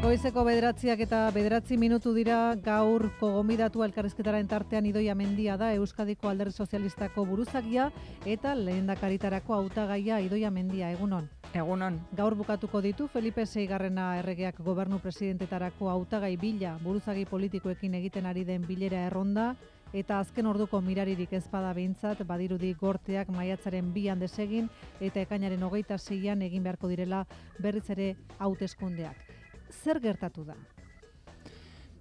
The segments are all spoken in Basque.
Goizeko bederatziak eta bederatzi minutu dira gaur kogomidatu elkarrezketaren tartean idoia mendia da Euskadiko Alderri Sozialistako buruzagia eta lehendakaritarako dakaritarako autagaia idoia mendia, egunon. Egunon. Gaur bukatuko ditu Felipe Seigarrena erregeak gobernu presidentetarako autagai bila buruzagi politikoekin egiten ari den bilera erronda, eta azken orduko miraririk ezpada behintzat badirudi gorteak maiatzaren bian desegin eta ekainaren hogeita zeian egin beharko direla berriz ere hautezkundeak. Zer gertatu da.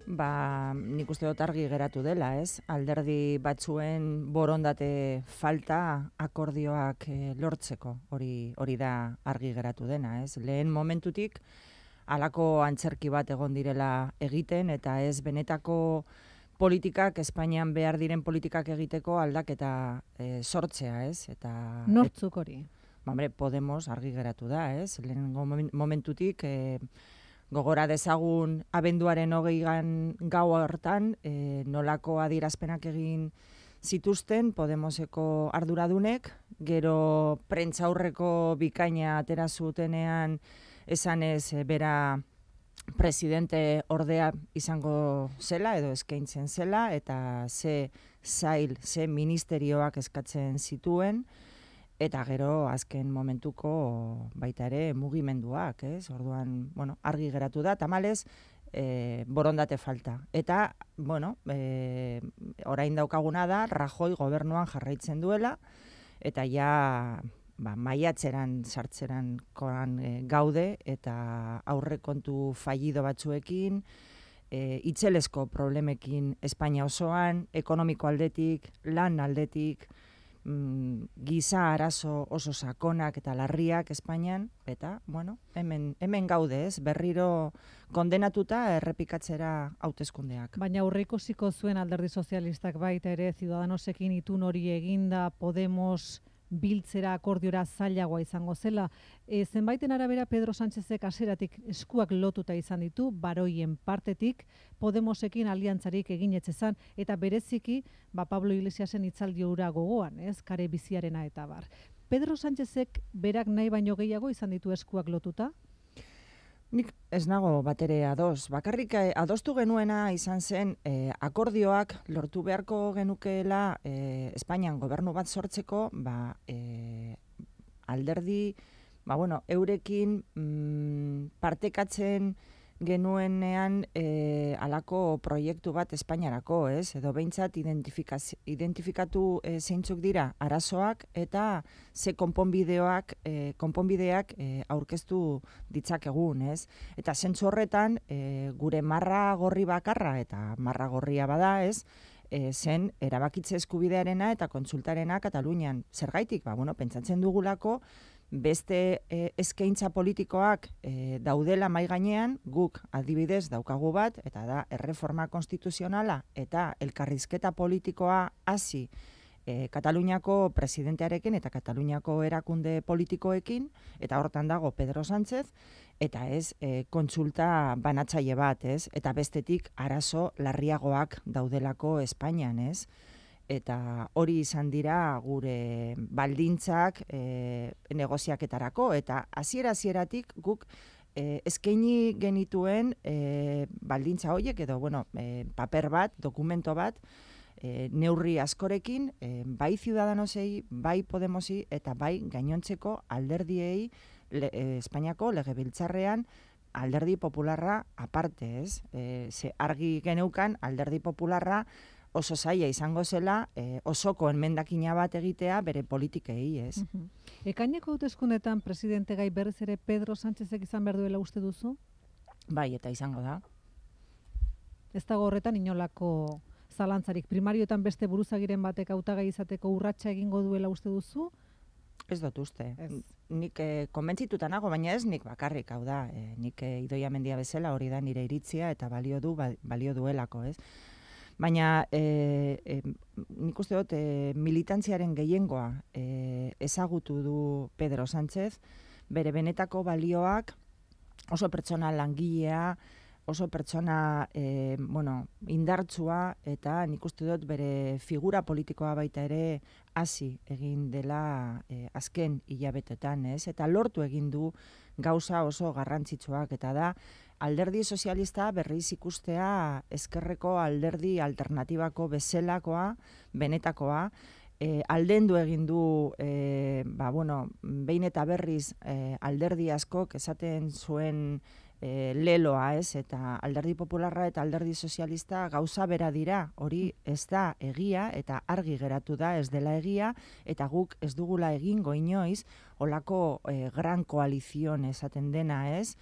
Ba, nik uste dut argi geratu dela, ez? Alderdi batzuen borondate falta akordioak eh, lortzeko. Hori, hori da argi geratu dena, ez? Lehen momentutik alako antzerki bat egon direla egiten eta ez benetako politikak Espainian behar diren politikak egiteko aldaketa eh, sortzea, ez? Eta nortzuk hori? Ba, hombre, Podemos argi geratu da, ez? Lehen momentutik eh, gogora dezagun abenduaren hogeigan gau hortan, e, nolako adierazpenak egin zituzten Podemoseko arduradunek, gero prentza aurreko bikaina atera zutenean esan ez eh, bera presidente ordea izango zela edo eskaintzen zela eta ze sail, ze ministerioak eskatzen zituen, eta gero azken momentuko baita ere mugimenduak, ez? Orduan, bueno, argi geratu da tamales E, eh, borondate falta. Eta, bueno, e, orain daukaguna da, Rajoi gobernuan jarraitzen duela, eta ja ba, maiatzeran, sartzeran eh, gaude, eta aurrekontu kontu fallido batzuekin, e, itzelesko problemekin Espainia osoan, ekonomiko aldetik, lan aldetik, mm, giza arazo oso sakonak eta larriak Espainian, eta, bueno, hemen, hemen gaude ez, berriro kondenatuta errepikatzera hauteskundeak. Baina aurreko ziko zuen alderdi sozialistak baita ere, ciudadanosekin itun hori eginda, Podemos biltzera akordiora zailagoa izango zela. E, zenbaiten arabera Pedro Sánchezek aseratik eskuak lotuta izan ditu, baroien partetik, Podemosekin aliantzarik egin eta bereziki ba Pablo Iglesiasen itzaldi hura gogoan, ez, kare biziarena eta bar. Pedro Sánchezek berak nahi baino gehiago izan ditu eskuak lotuta, Nik ez nago bat ere ados. Bakarrik eh, adostu genuena izan zen e, akordioak lortu beharko genukeela e, Espainian gobernu bat sortzeko ba, e, alderdi ba, bueno, eurekin mm, partekatzen genuenean e, eh, alako proiektu bat Espainiarako, ez? Edo behintzat identifikatu eh, zeintzuk dira arazoak eta ze konponbideoak, e, konponbideak e, aurkeztu ditzakegun, ez? Eta zentzu horretan e, gure marra gorri bakarra eta marra gorria bada, ez? E, zen erabakitze eskubidearena eta kontsultarena Katalunian zergaitik, ba, bueno, pentsatzen dugulako beste ezkaintza eskaintza politikoak e, daudela mai gainean guk adibidez daukagu bat eta da erreforma konstituzionala eta elkarrizketa politikoa hasi e, Kataluniako presidentearekin eta Kataluniako erakunde politikoekin eta hortan dago Pedro Sánchez eta ez e, kontsulta banatzaile bat, ez? Eta bestetik arazo larriagoak daudelako Espainian, ez? eta hori izan dira gure baldintzak e, negoziaketarako eta hasiera hasieratik guk e, eskaini genituen e, baldintza horiek, edo bueno, paper bat, dokumento bat e, neurri askorekin e, bai ciudadanosei, bai podemosi eta bai gainontzeko alderdiei Espainiako legebiltzarrean Alderdi Popularra aparte, ez? se argi geneukan Alderdi Popularra oso zaila izango zela e, osoko enmendakina bat egitea bere politikei, ez? Ekaineko hauteskundetan presidente gai berriz ere Pedro Sánchezek izan behar duela uste duzu? Bai, eta izango da. Ez dago horretan inolako zalantzarik. Primarioetan beste buruzagiren batek hautagai izateko urratsa egingo duela uste duzu? Ez dut uste. Nik eh, konbentzituta nago, baina ez nik bakarrik hau da. Eh, nik e, idoia bezala hori da nire iritzia eta balio, du, ba, balio duelako, ez? baina e, e, nik uste dut eh, militantziaren gehiengoa e, ezagutu du Pedro Sánchez, bere benetako balioak oso pertsona langilea, oso pertsona e, bueno, indartsua eta nik uste dut bere figura politikoa baita ere hasi egin dela azken hilabetetan, ez? Eta lortu egin du gauza oso garrantzitsuak eta da alderdi sozialista berriz ikustea eskerreko alderdi alternatibako bezelakoa, benetakoa, e, aldendu egin du, e, ba, bueno, behin eta berriz e, alderdi askok esaten zuen e, leloa, ez, eta alderdi popularra eta alderdi sozialista gauza bera dira, hori ez da egia eta argi geratu da ez dela egia, eta guk ez dugula egingo inoiz, olako e, gran koalizion esaten dena, ez,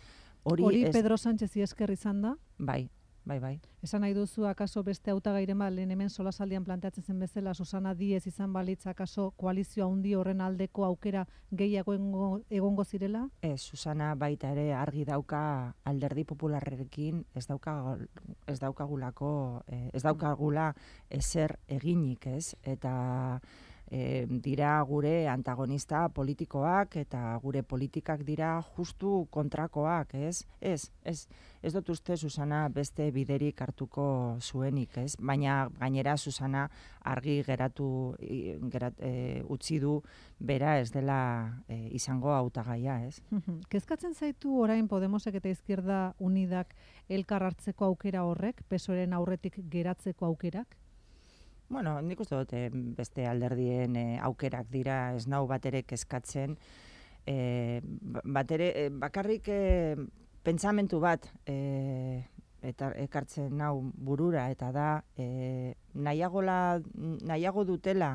hori Pedro Sánchez iesker izan da? Bai, bai, bai. Esan nahi duzu, akaso beste auta gaire ma, ba, lehen hemen sola planteatzen zen bezala, Susana Diez izan balitza akaso koalizioa handi horren aldeko aukera gehiago egongo zirela? Susana baita ere argi dauka alderdi popularrekin ez, dauka, ez daukagulako, eh, ez daukagula ezer eginik, ez? Eta e, dira gure antagonista politikoak eta gure politikak dira justu kontrakoak, ez? Ez, ez, ez dut uste Susana beste biderik hartuko zuenik, ez? Baina gainera Susana argi geratu gerat, e, utzi du bera ez dela e, izango hautagaia, ez? Kezkatzen zaitu orain Podemosek eta Izquierda Unidak elkar hartzeko aukera horrek, pesoren aurretik geratzeko aukerak? Bueno, nik uste dut beste alderdien eh, aukerak dira, ez nau bat ere E, bakarrik e, pentsamentu bat e, eta ekartzen nau burura, eta da, e, nahiago dutela,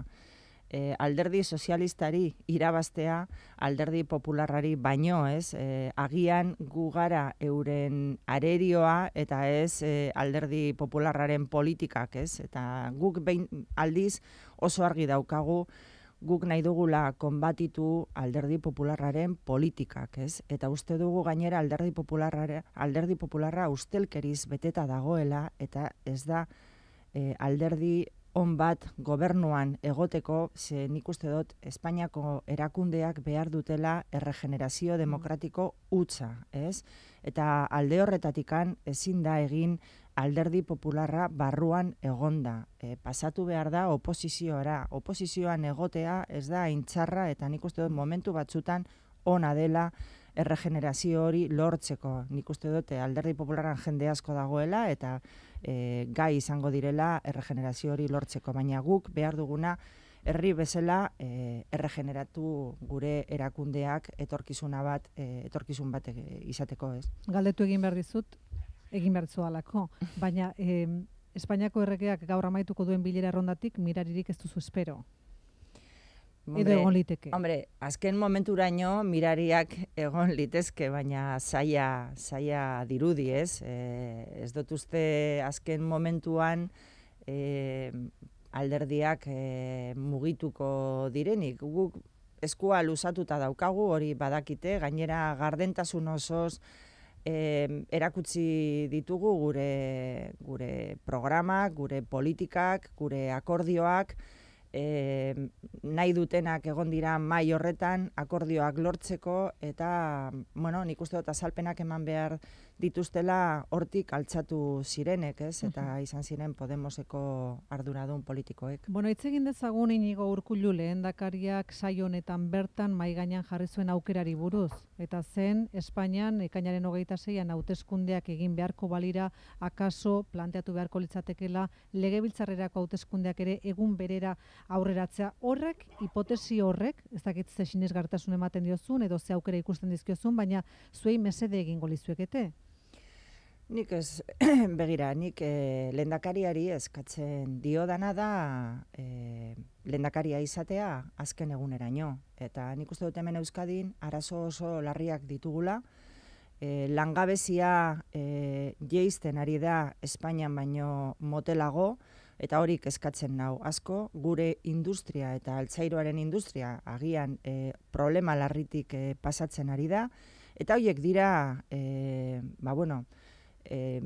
e, alderdi sozialistari irabaztea, alderdi popularari baino, ez? E, agian gu gara euren arerioa eta ez e, alderdi popularraren politikak, ez? Eta guk aldiz oso argi daukagu guk nahi dugula konbatitu alderdi popularraren politikak, ez? Eta uste dugu gainera alderdi popularra, alderdi popularra ustelkeriz beteta dagoela eta ez da e, alderdi on bat gobernuan egoteko, ze nik uste dut, Espainiako erakundeak behar dutela erregenerazio mm. demokratiko utza, ez? Eta alde horretatikan ezin da egin alderdi popularra barruan egonda. E, pasatu behar da oposizioara. Oposizioan egotea ez da intxarra eta nik uste dut momentu batzutan ona dela erregenerazio hori lortzeko. Nik uste dute eh, alderdi popularan jende asko dagoela eta eh, gai izango direla erregenerazio hori lortzeko. Baina guk behar duguna herri bezala eh, erregeneratu gure erakundeak etorkizuna bat, etorkizun bat izateko ez. Galdetu egin behar dizut, egin behar zualako, baina Espainiako erregeak gaur amaituko duen bilera errondatik miraririk ez duzu espero. Hombre, edo egon liteke. Hombre, azken momentu uraino mirariak egon litezke, baina zaia, zaia dirudi, ez? E, ez dut uste azken momentuan e, alderdiak e, mugituko direnik. Guk eskua luzatuta daukagu, hori badakite, gainera gardentasun osoz e, erakutsi ditugu gure, gure programak, gure politikak, gure akordioak, e, nahi dutenak egon dira mai horretan akordioak lortzeko eta bueno, nik uste dut azalpenak eman behar dituztela hortik altxatu zirenek, ez? Eta izan ziren Podemoseko arduradun politikoek. Bueno, hitz egin dezagun inigo urkullu lehendakariak saio honetan bertan mai gainan jarri zuen aukerari buruz. Eta zen Espainian ekainaren hogeita an hauteskundeak egin beharko balira akaso planteatu beharko litzatekeela legebiltzarrerako hauteskundeak ere egun berera aurreratzea. Horrek hipotesi horrek, ez dakit ze sinesgartasun ematen diozun edo ze aukera ikusten dizkiozun, baina zuei mesede egingo lizuekete. Nik ez, begira, nik e, eh, lendakariari eskatzen dio dana da e, eh, lendakaria izatea azken eguneraino. Eta nik uste dut hemen euskadin arazo oso larriak ditugula. E, langabezia e, jeizten ari da Espainian baino motelago eta horik eskatzen nau asko. Gure industria eta altzairoaren industria agian e, problema larritik pasatzen ari da. Eta horiek dira, e, ba bueno, e,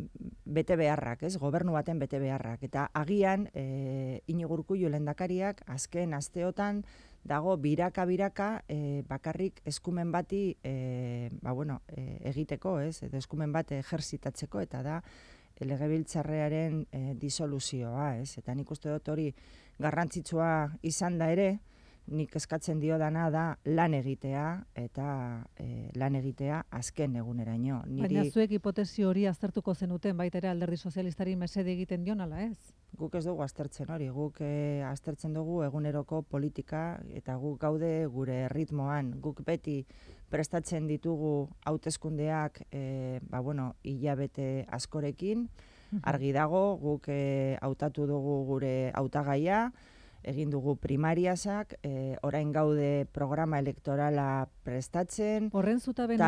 bete beharrak, ez, gobernu baten bete beharrak. Eta agian, e, eh, inigurku lendakariak azken asteotan dago biraka-biraka eh, bakarrik eskumen bati e, ba, bueno, e, egiteko, ez, Edo eskumen bat ejerzitatzeko, eta da, legebiltzarrearen e, disoluzioa, ez? Eta nik uste dut hori garrantzitsua izan da ere, nik eskatzen dio dana da lan egitea eta e, lan egitea azken eguneraino. Niri... Baina zuek hipotezi hori aztertuko zenuten baita ere alderdi sozialistari mesede egiten dionala, ez? Guk ez dugu aztertzen hori, guk e, aztertzen dugu eguneroko politika eta guk gaude gure ritmoan, guk beti prestatzen ditugu hauteskundeak e, ba bueno, hilabete askorekin, argi dago guk e, hautatu dugu gure hautagaia, egin dugu primariasak, e, orain gaude programa elektorala prestatzen. Horren zutabe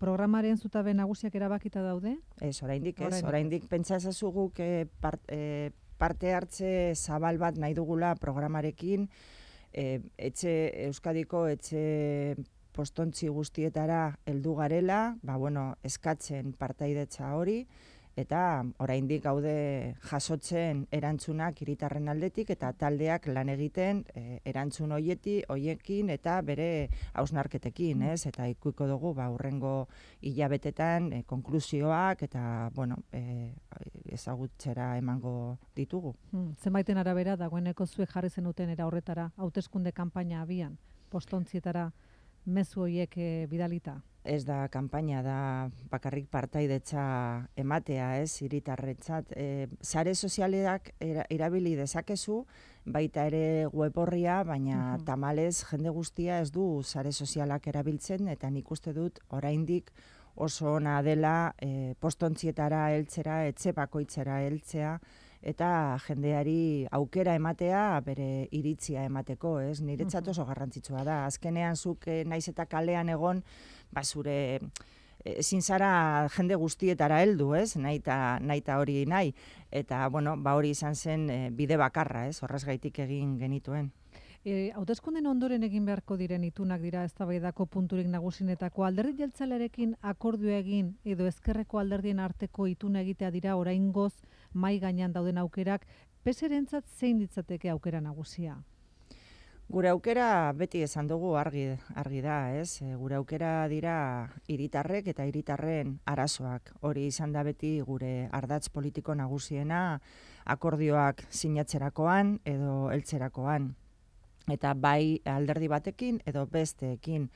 programaren zutabe nagusiak erabakita daude? Ez, orain dik, ez. Orain dik, pentsazazugu e, eh, part, e, parte hartze zabal bat nahi dugula programarekin, e, etxe Euskadiko etxe postontzi guztietara heldu garela, ba, bueno, eskatzen partaidetza hori, eta oraindik gaude jasotzen erantzunak hiritarren aldetik eta taldeak lan egiten e, erantzun hoieti hoiekin eta bere hausnarketekin, mm. ez? Eta ikuko dugu ba urrengo hilabetetan e, konklusioak eta bueno, e, ezagutzera emango ditugu. Hmm, zenbaiten arabera dagoeneko zuek jarri zenuten era horretara hauteskunde kanpaina abian postontzietara mezu hoiek e, bidalita ez da kanpaina da bakarrik partaidetza ematea, ez hiritarretzat. E, sare sozialeak erabili dezakezu baita ere weborria, baina tamales jende guztia ez du sare sozialak erabiltzen eta nik uste dut oraindik oso ona dela e, postontzietara heltzera, etxe bakoitzera heltzea eta jendeari aukera ematea bere iritzia emateko, ez? Niretzat oso garrantzitsua da. Azkenean zuk e, naiz eta kalean egon ba, zure eh, ezin zara jende guztietara heldu, ez? Naita naita hori nahi eta bueno, ba hori izan zen eh, bide bakarra, ez? Horrasgaitik egin genituen. Eh, ondoren egin beharko diren itunak dira eztabaidako punturik nagusinetako alderdi jeltzalerekin akordio egin edo ezkerreko alderdien arteko ituna egitea dira oraingoz mai gainean dauden aukerak. Peserentzat zein ditzateke aukera nagusia? Gure aukera beti esan dugu argi, argi da, ez? E, gure aukera dira hiritarrek eta hiritarren arazoak. Hori izan da beti gure ardatz politiko nagusiena, akordioak sinatzerakoan edo heltzerakoan eta bai alderdi batekin edo besteekin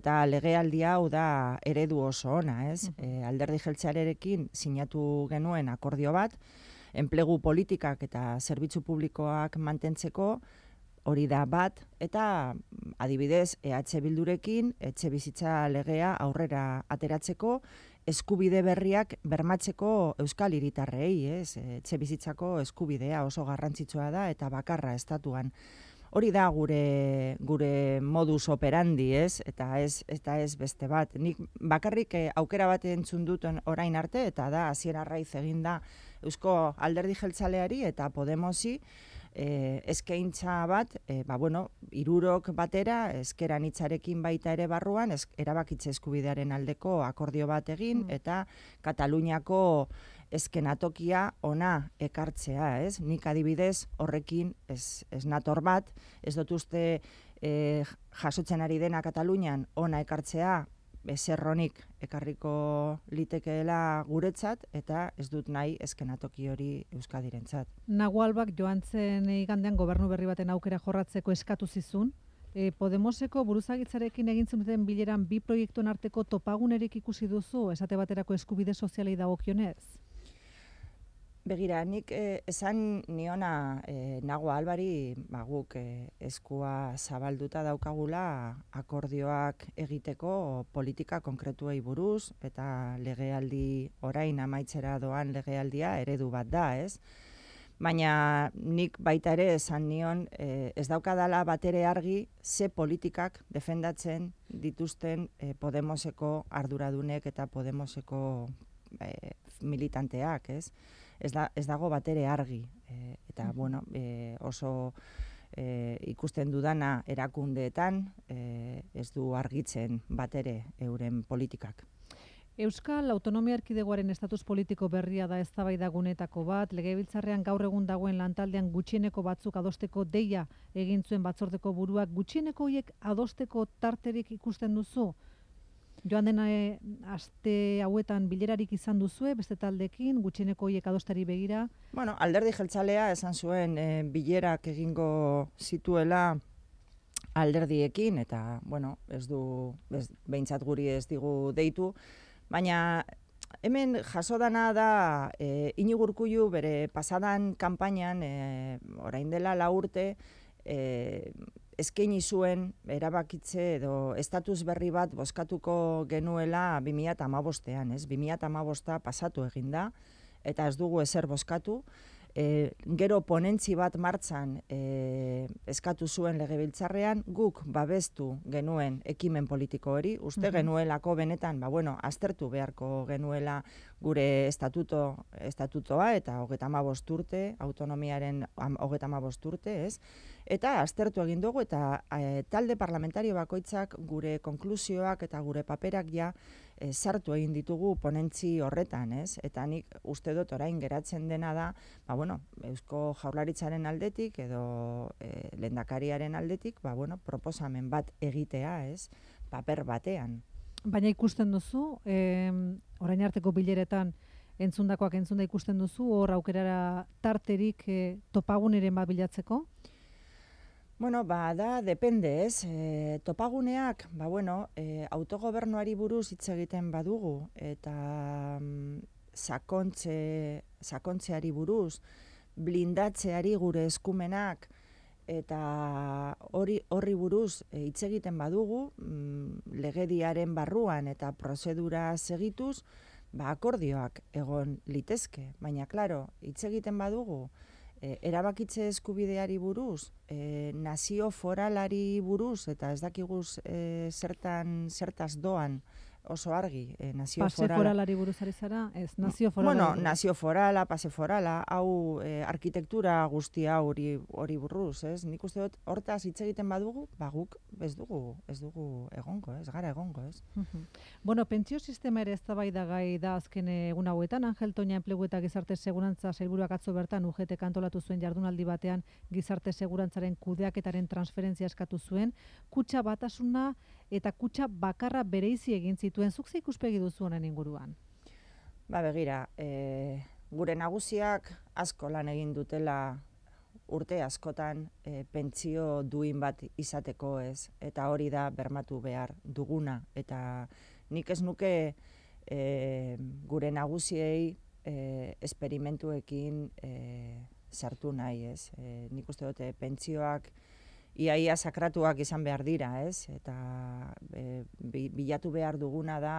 eta legealdia hau da eredu oso ona, ez? Mm-hmm. E, alderdi jeltzearekin sinatu genuen akordio bat enplegu politikak eta zerbitzu publikoak mantentzeko hori da bat, eta mm, adibidez EH Bildurekin etxe bizitza legea aurrera ateratzeko, eskubide berriak bermatzeko euskal hiritarrei, ez? Etxe bizitzako eskubidea oso garrantzitsua da eta bakarra estatuan. Hori da gure gure modus operandi, ez? Eta ez eta ez beste bat. Nik bakarrik eh, aukera bat entzun dut orain arte eta da hasiera raiz eginda Eusko Alderdi Jeltzaleari eta Podemosi eh, eskaintza bat, eh, ba, bueno, irurok batera, eskeran nitzarekin baita ere barruan, ez erabakitze eskubidearen aldeko akordio bat egin, mm. eta Kataluniako eskenatokia ona ekartzea, ez? Nik adibidez horrekin ez, ez nator bat, ez dut eh, jasotzen ari dena Katalunian ona ekartzea bezerronik ekarriko litekeela guretzat eta ez dut nahi eskenatoki hori Euskadirentzat. Nagualbak joan zen igandean gobernu berri baten aukera jorratzeko eskatu zizun, e, Podemoseko buruzagitzarekin egin zuten bileran bi proiektuen arteko topagunerik ikusi duzu esate baterako eskubide soziali dagokionez? Begira, nik eh, esan niona eh, nago albari, ba, guk eh, eskua zabalduta daukagula akordioak egiteko politika konkretuei buruz, eta legealdi orain amaitzera doan legealdia eredu bat da, ez? Baina nik baita ere esan nion eh, ez daukadala bat ere argi ze politikak defendatzen dituzten eh, Podemoseko arduradunek eta Podemoseko militanteak, ez? ez, da, ez dago batere argi. E, eta, bueno, e, oso e, ikusten dudana erakundeetan, e, ez du argitzen batere euren politikak. Euskal Autonomia Erkidegoaren estatus politiko berria da eztabaida gunetako bat, legebiltzarrean gaur egun dagoen lantaldean gutxieneko batzuk adosteko deia egin zuen batzordeko buruak gutxieneko hiek adosteko tarterik ikusten duzu joan dena eh, aste hauetan bilerarik izan duzue, beste taldekin, gutxieneko hiek adostari begira? Bueno, alderdi jeltzalea esan zuen e, bilerak egingo zituela alderdiekin, eta, bueno, ez du, ez, guri ez digu deitu, baina hemen jasodana da e, bere pasadan kampainan, orain dela la urte, eskaini zuen erabakitze edo estatus berri bat bozkatuko genuela 2015ean, ez? 2015a pasatu egin da eta ez dugu ezer bozkatu. E, gero ponentzi bat martzan e, eskatu zuen legebiltzarrean guk babestu genuen ekimen politiko hori, uste mm genuelako benetan, ba bueno, aztertu beharko genuela gure estatuto estatutoa eta 35 urte, autonomiaren 35 urte, ez? eta aztertu egin dugu eta eh, talde parlamentario bakoitzak gure konklusioak eta gure paperak ja eh, sartu egin ditugu ponentzi horretan, ez? Eta nik uste dut orain geratzen dena da, ba bueno, Eusko Jaurlaritzaren aldetik edo e, lehendakariaren aldetik, ba bueno, proposamen bat egitea, ez? Paper batean. Baina ikusten duzu, e, orain arteko bileretan entzundakoak entzunda ikusten duzu, hor aukerara tarterik e, topaguneren bat bilatzeko? Bueno, ba, da, depende, ez. E, topaguneak, ba, bueno, e, autogobernuari buruz hitz egiten badugu, eta mm, sakontze, sakontzeari buruz, blindatzeari gure eskumenak, eta hori horri buruz eh, hitz egiten badugu, mm, legediaren barruan eta prozedura segituz, ba, akordioak egon litezke. Baina, klaro, hitz egiten badugu, e, erabakitze eskubideari buruz, e, nazio foralari buruz, eta ez dakiguz e, zertan, zertaz doan, oso argi, e, nazio pase foralari buruz ari zara? Ez, nazio forala. Bueno, nazio forala, pase forala, hau eh, arkitektura guztia hori hori buruz, ez? Nik uste dut, hortaz hitz egiten badugu, baguk guk ez dugu, ez dugu egonko, ez gara egongo, ez? bueno, pentsio sistema ere eztabaida gai da azken egun hauetan, Angel Toña enplegu eta gizarte segurantza sailburuak atzo bertan UGT kantolatu zuen jardunaldi batean gizarte segurantzaren kudeaketaren transferentzia eskatu zuen, kutxa batasuna eta kutsa bakarra bereizi egin zituen zuk ikuspegi duzu honen inguruan. Ba begira, e, gure nagusiak asko lan egin dutela urte askotan e, pentsio duin bat izateko ez eta hori da bermatu behar duguna eta nik ez nuke e, gure nagusiei e, esperimentuekin e, sartu nahi ez. E, nik uste dute pentsioak iaia sakratuak izan behar dira, ez? Eta e, bilatu behar duguna da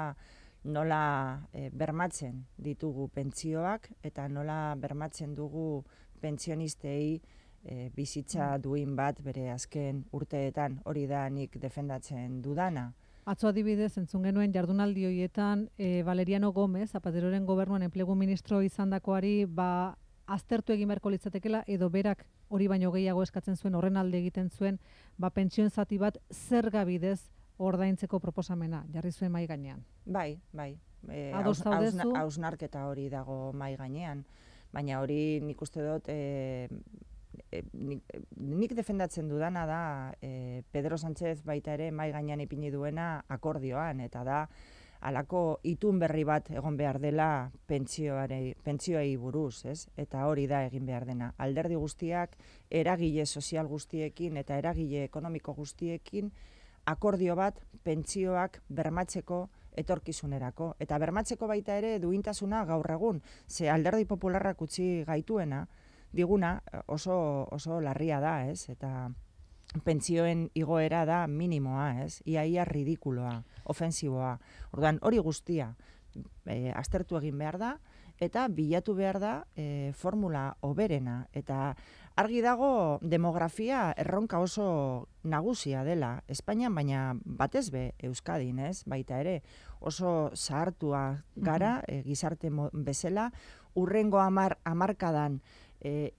nola e, bermatzen ditugu pentsioak eta nola bermatzen dugu pentsionistei e, bizitza mm. duin bat bere azken urteetan hori da nik defendatzen dudana. Atzo adibidez, entzun genuen jardunaldi hoietan e, Valeriano Gomez, apateroren gobernuan enplegu ministro izandakoari ba, aztertu egin beharko litzatekela edo berak hori baino gehiago eskatzen zuen horren alde egiten zuen ba pentsioen zati bat zer gabidez ordaintzeko proposamena jarri zuen mai gainean. Bai, bai. E, Ados Ausnarketa hori dago mai gainean, baina hori nik uste dut e, nik, defendatzen dudana da Pedro Sánchez baita ere mai gainean ipini duena akordioan eta da alako itun berri bat egon behar dela pentsioei buruz, ez? Eta hori da egin behar dena. Alderdi guztiak, eragile sozial guztiekin eta eragile ekonomiko guztiekin akordio bat pentsioak bermatzeko etorkizunerako. Eta bermatzeko baita ere duintasuna gaur egun. Ze alderdi popularrak utzi gaituena, diguna oso, oso larria da, ez? Eta pentsioen igoera da minimoa, ez? Iaia ridikuloa, ofensiboa. Orduan, hori guztia e, aztertu egin behar da eta bilatu behar da e, formula oberena eta argi dago demografia erronka oso nagusia dela Espainian baina batez be Euskadin, ez? Baita ere oso zahartua gara e, gizarte bezela urrengo 10 hamarkadan e,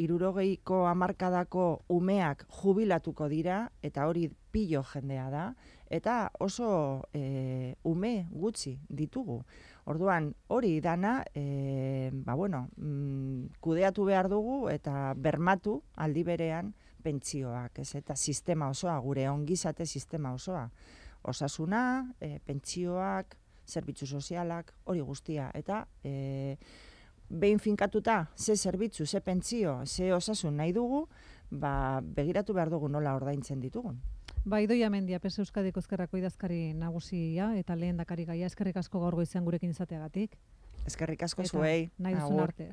irurogeiko amarkadako umeak jubilatuko dira, eta hori pilo jendea da, eta oso e, ume gutxi ditugu. Orduan, hori dana, e, ba bueno, mm, kudeatu behar dugu eta bermatu aldi berean pentsioak, ez, eta sistema osoa, gure ongizate sistema osoa. Osasuna, e, pentsioak, zerbitzu sozialak, hori guztia, eta... E, behin finkatuta, ze zerbitzu, ze pentsio, ze osasun nahi dugu, ba, begiratu behar dugu nola ordaintzen ditugun. Ba, idoi amendia, pese Euskadi Kozkerrako idazkari nagusia eta lehen dakari gaia, eskerrik asko gaur izen gurekin izateagatik. Eskerrik asko zuei, nahi duzun